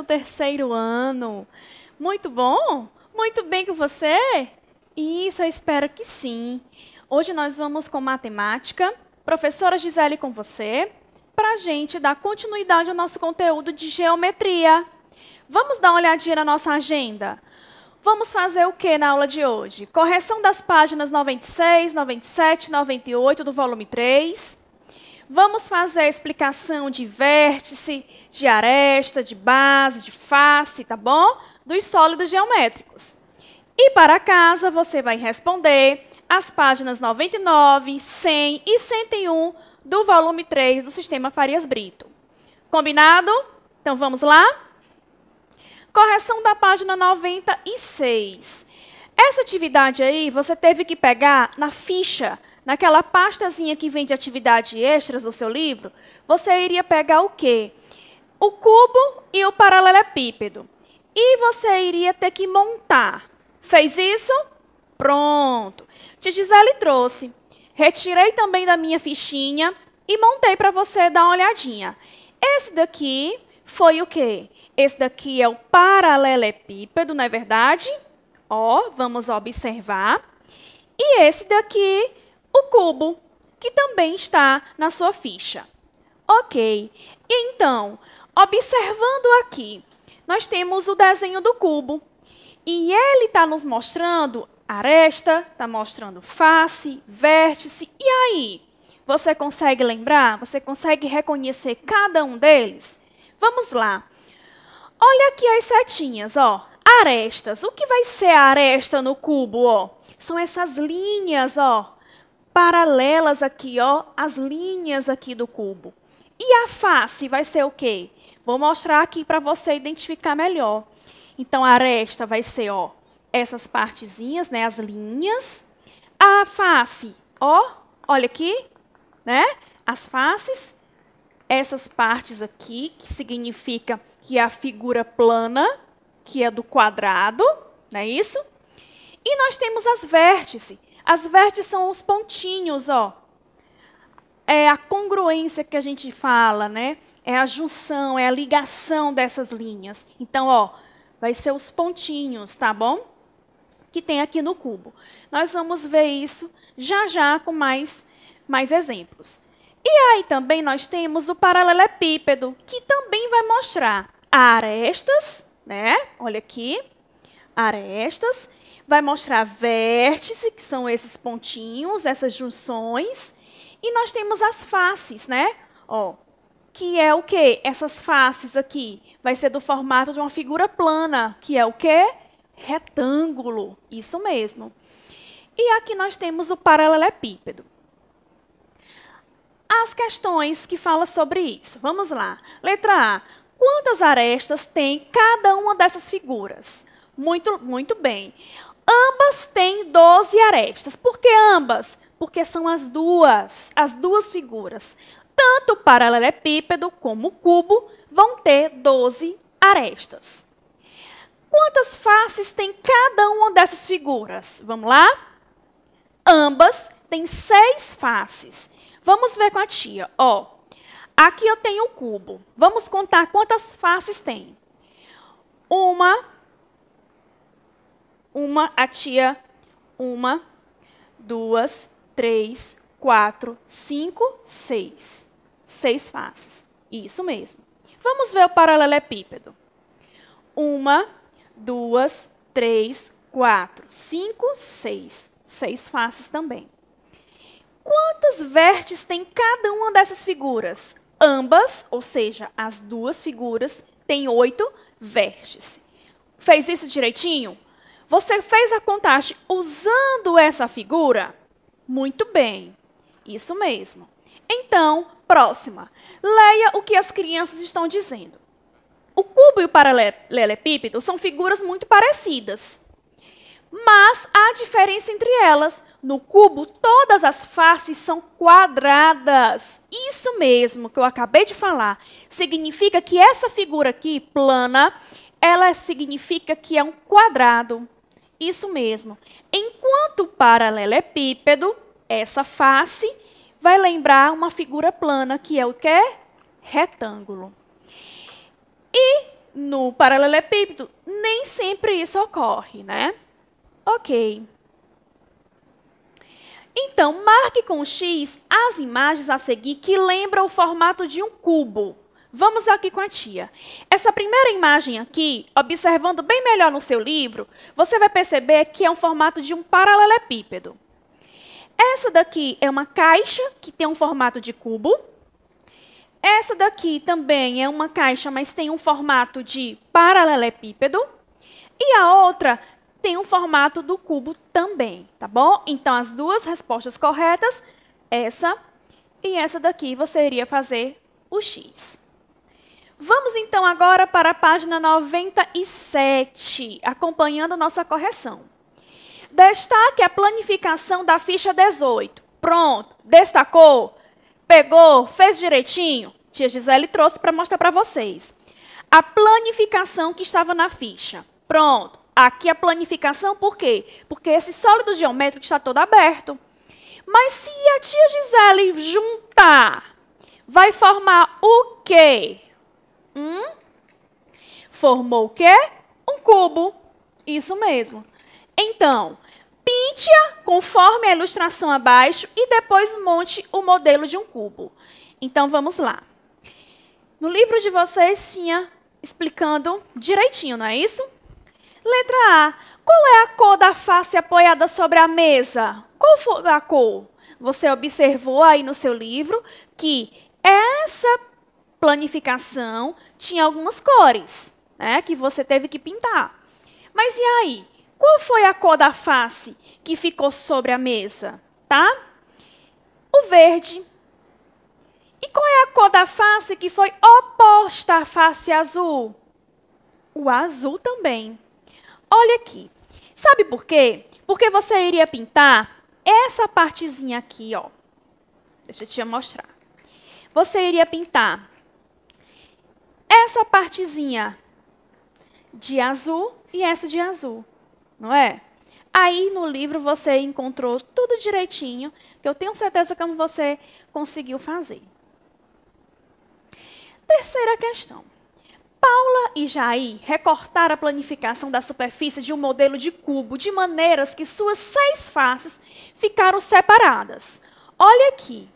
do terceiro ano. Muito bom? Muito bem com você? Isso, eu espero que sim. Hoje nós vamos com matemática, professora Gisele com você, para a gente dar continuidade ao nosso conteúdo de geometria. Vamos dar uma olhadinha na nossa agenda? Vamos fazer o que na aula de hoje? Correção das páginas 96, 97, 98 do volume 3. Vamos fazer a explicação de vértice, de aresta, de base, de face, tá bom? Dos sólidos geométricos. E para casa, você vai responder as páginas 99, 100 e 101 do volume 3 do Sistema Farias Brito. Combinado? Então vamos lá? Correção da página 96. Essa atividade aí você teve que pegar na ficha, naquela pastazinha que vem de atividade extras do seu livro. Você iria pegar o quê? o cubo e o paralelepípedo. E você iria ter que montar. Fez isso? Pronto. Te Gisele trouxe. Retirei também da minha fichinha e montei para você dar uma olhadinha. Esse daqui foi o quê? Esse daqui é o paralelepípedo, não é verdade? Ó, vamos observar. E esse daqui, o cubo, que também está na sua ficha. Ok, então, Observando aqui, nós temos o desenho do cubo. E ele está nos mostrando aresta, está mostrando face, vértice. E aí? Você consegue lembrar? Você consegue reconhecer cada um deles? Vamos lá. Olha aqui as setinhas, ó. Arestas. O que vai ser aresta no cubo, ó? São essas linhas, ó, paralelas aqui, ó, as linhas aqui do cubo. E a face vai ser o quê? Vou mostrar aqui para você identificar melhor. Então, a aresta vai ser, ó, essas partezinhas, né, as linhas. A face, ó, olha aqui, né, as faces. Essas partes aqui, que significa que é a figura plana, que é do quadrado, não é isso? E nós temos as vértices. As vértices são os pontinhos, ó, é a congruência que a gente fala, né? É a junção, é a ligação dessas linhas. Então, ó, vai ser os pontinhos, tá bom? Que tem aqui no cubo. Nós vamos ver isso já já com mais, mais exemplos. E aí também nós temos o paralelepípedo, que também vai mostrar arestas, né? Olha aqui, arestas. Vai mostrar vértices, que são esses pontinhos, essas junções. E nós temos as faces, né? Ó, que é o quê? Essas faces aqui vai ser do formato de uma figura plana, que é o quê? Retângulo. Isso mesmo. E aqui nós temos o paralelepípedo. As questões que falam sobre isso. Vamos lá. Letra A. Quantas arestas tem cada uma dessas figuras? Muito, muito bem. Ambas têm 12 arestas. Por que ambas? porque são as duas, as duas figuras. Tanto o paralelepípedo como o cubo vão ter 12 arestas. Quantas faces tem cada uma dessas figuras? Vamos lá? Ambas têm seis faces. Vamos ver com a tia. Ó, aqui eu tenho o um cubo. Vamos contar quantas faces tem. Uma, uma, a tia, uma, duas, três, quatro, cinco, seis. Seis faces. Isso mesmo. Vamos ver o paralelepípedo. Uma, duas, três, quatro, cinco, seis. Seis faces também. Quantas vértices tem cada uma dessas figuras? Ambas, ou seja, as duas figuras, têm oito vértices. Fez isso direitinho? Você fez a contagem usando essa figura? Muito bem. Isso mesmo. Então, próxima. Leia o que as crianças estão dizendo. O cubo e o paralelepípedo são figuras muito parecidas. Mas há diferença entre elas. No cubo, todas as faces são quadradas. Isso mesmo que eu acabei de falar. Significa que essa figura aqui, plana, ela significa que é um quadrado. Isso mesmo. Enquanto paralelepípedo, essa face, vai lembrar uma figura plana, que é o quê? Retângulo. E no paralelepípedo, nem sempre isso ocorre, né? Ok. Então, marque com X as imagens a seguir que lembram o formato de um cubo. Vamos aqui com a tia. Essa primeira imagem aqui, observando bem melhor no seu livro, você vai perceber que é um formato de um paralelepípedo. Essa daqui é uma caixa que tem um formato de cubo. Essa daqui também é uma caixa, mas tem um formato de paralelepípedo. E a outra tem um formato do cubo também, tá bom? Então, as duas respostas corretas, essa e essa daqui, você iria fazer o X. Vamos então agora para a página 97, acompanhando nossa correção. Destaque a planificação da ficha 18. Pronto, destacou, pegou, fez direitinho. Tia Gisele trouxe para mostrar para vocês. A planificação que estava na ficha. Pronto, aqui a planificação, por quê? Porque esse sólido geométrico está todo aberto. Mas se a tia Gisele juntar, vai formar o quê? Hum? Formou o quê? Um cubo. Isso mesmo. Então, pinte-a conforme a ilustração abaixo e depois monte o modelo de um cubo. Então, vamos lá. No livro de vocês tinha explicando direitinho, não é isso? Letra A. Qual é a cor da face apoiada sobre a mesa? Qual foi a cor? Você observou aí no seu livro que essa planificação tinha algumas cores né, que você teve que pintar. Mas e aí? Qual foi a cor da face que ficou sobre a mesa? Tá? O verde. E qual é a cor da face que foi oposta à face azul? O azul também. Olha aqui. Sabe por quê? Porque você iria pintar essa partezinha aqui, ó. Deixa eu te mostrar. Você iria pintar essa partezinha de azul e essa de azul, não é? Aí no livro você encontrou tudo direitinho, que eu tenho certeza que você conseguiu fazer. Terceira questão. Paula e Jair recortaram a planificação da superfície de um modelo de cubo de maneiras que suas seis faces ficaram separadas. Olha aqui,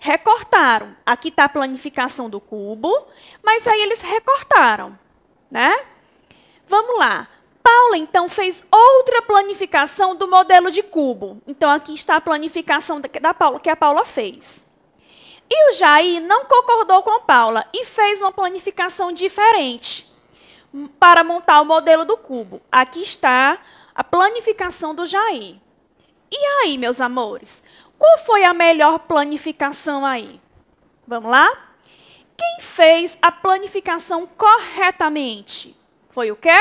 Recortaram. Aqui está a planificação do cubo, mas aí eles recortaram. Né? Vamos lá. Paula, então, fez outra planificação do modelo de cubo. Então, aqui está a planificação da Paula, que a Paula fez. E o Jair não concordou com a Paula e fez uma planificação diferente para montar o modelo do cubo. Aqui está a planificação do Jair. E aí, meus amores, qual foi a melhor planificação aí? Vamos lá? Quem fez a planificação corretamente? Foi o quê?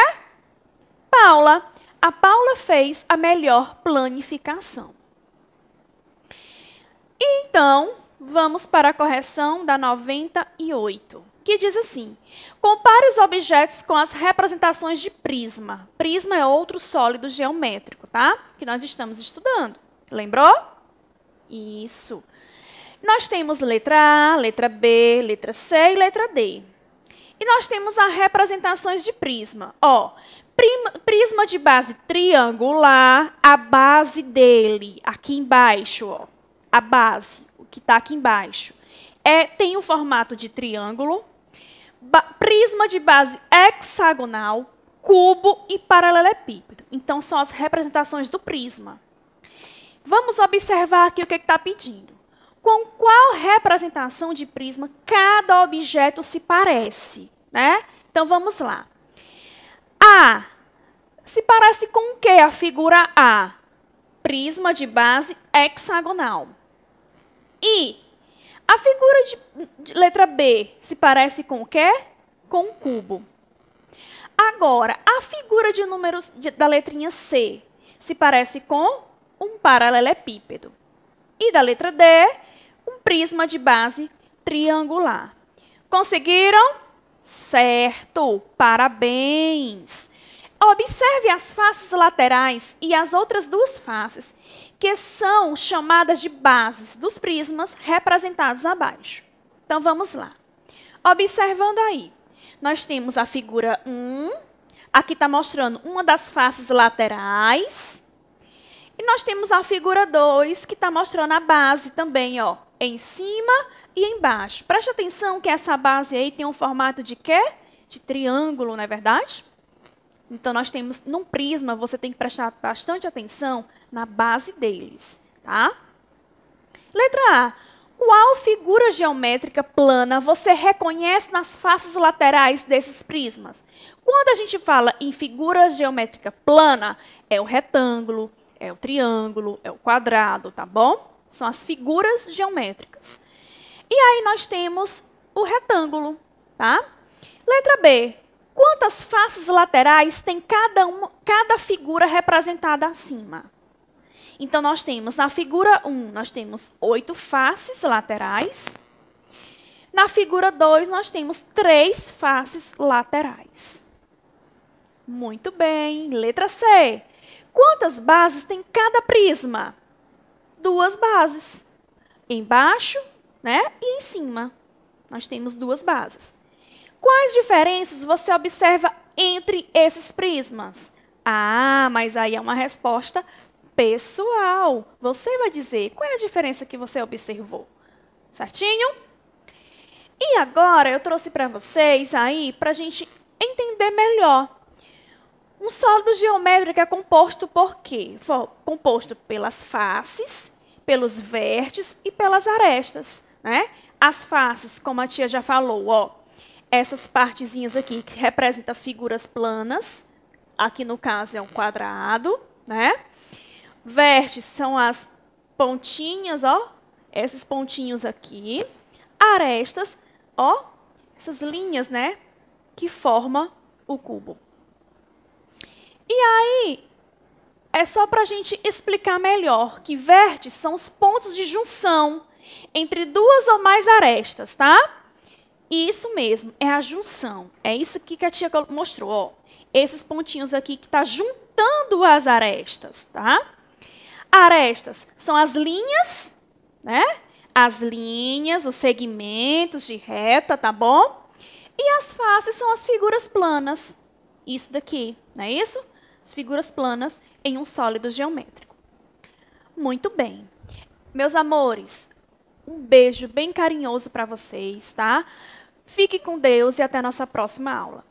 Paula. A Paula fez a melhor planificação. Então, vamos para a correção da 98, que diz assim: compare os objetos com as representações de prisma. Prisma é outro sólido geométrico, tá? Que nós estamos estudando. Lembrou? Isso. Nós temos letra A, letra B, letra C e letra D. E nós temos as representações de prisma. Ó, prisma de base triangular, a base dele, aqui embaixo, ó, a base, o que está aqui embaixo, é, tem o formato de triângulo, prisma de base hexagonal, cubo e paralelepípedo. Então, são as representações do prisma. Vamos observar aqui o que é está pedindo. Com qual representação de prisma cada objeto se parece? Né? Então vamos lá. A. Se parece com o que a figura A? Prisma de base hexagonal. I. A figura de, de letra B se parece com o que? Com o cubo. Agora, a figura de número de, da letrinha C se parece com um paralelepípedo. E da letra D, um prisma de base triangular. Conseguiram? Certo! Parabéns! Observe as faces laterais e as outras duas faces, que são chamadas de bases dos prismas representados abaixo. Então, vamos lá. Observando aí, nós temos a figura 1, aqui está mostrando uma das faces laterais, e nós temos a figura 2, que está mostrando a base também, ó, em cima e embaixo. Preste atenção que essa base aí tem um formato de quê? De triângulo, não é verdade? Então, nós temos, num prisma, você tem que prestar bastante atenção na base deles, tá? Letra A. Qual figura geométrica plana você reconhece nas faces laterais desses prismas? Quando a gente fala em figura geométrica plana, é o retângulo, é o triângulo, é o quadrado, tá bom? São as figuras geométricas. E aí nós temos o retângulo, tá? Letra B. Quantas faces laterais tem cada, uma, cada figura representada acima? Então, nós temos na figura 1, nós temos oito faces laterais. Na figura 2, nós temos três faces laterais. Muito bem. Letra C. Quantas bases tem cada prisma? Duas bases. Embaixo né, e em cima. Nós temos duas bases. Quais diferenças você observa entre esses prismas? Ah, mas aí é uma resposta pessoal. Você vai dizer qual é a diferença que você observou. Certinho? E agora eu trouxe para vocês aí para a gente entender melhor um sólido geométrico é composto por quê? Composto pelas faces, pelos vértices e pelas arestas. Né? As faces, como a tia já falou, ó, essas partezinhas aqui que representam as figuras planas, aqui no caso é um quadrado, né? Vértices são as pontinhas, ó, esses pontinhos aqui. Arestas, ó, essas linhas, né, que forma o cubo. E aí, é só para a gente explicar melhor que vértices são os pontos de junção entre duas ou mais arestas, tá? E isso mesmo, é a junção. É isso que a tia mostrou, ó. Esses pontinhos aqui que tá juntando as arestas, tá? Arestas são as linhas, né? As linhas, os segmentos de reta, tá bom? E as faces são as figuras planas. Isso daqui, não é isso? as figuras planas em um sólido geométrico. Muito bem. Meus amores, um beijo bem carinhoso para vocês, tá? Fique com Deus e até a nossa próxima aula.